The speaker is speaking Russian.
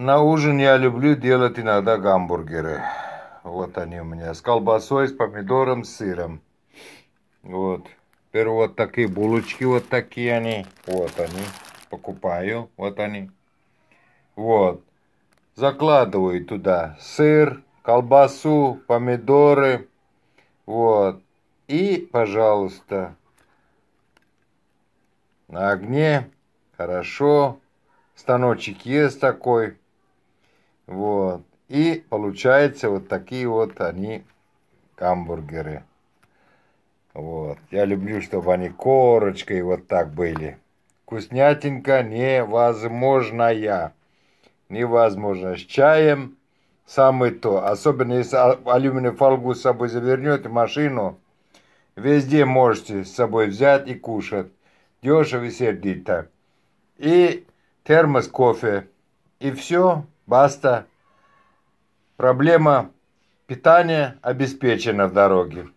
На ужин я люблю делать иногда гамбургеры. Вот они у меня. С колбасой, с помидором, с сыром. Вот. Теперь вот такие булочки, вот такие они. Вот они. Покупаю. Вот они. Вот. Закладываю туда сыр, колбасу, помидоры. Вот. И, пожалуйста, на огне. Хорошо. Станочек есть такой. Вот. И получается вот такие вот они гамбургеры. Вот. Я люблю, чтобы они корочкой вот так были. Вкуснятинка невозможная. Невозможно. С чаем самое то. Особенно если а, алюминиевую фольгу с собой завернете машину, везде можете с собой взять и кушать. Дешево и сердито. И термос кофе. И все. Баста. Проблема питания обеспечена в дороге.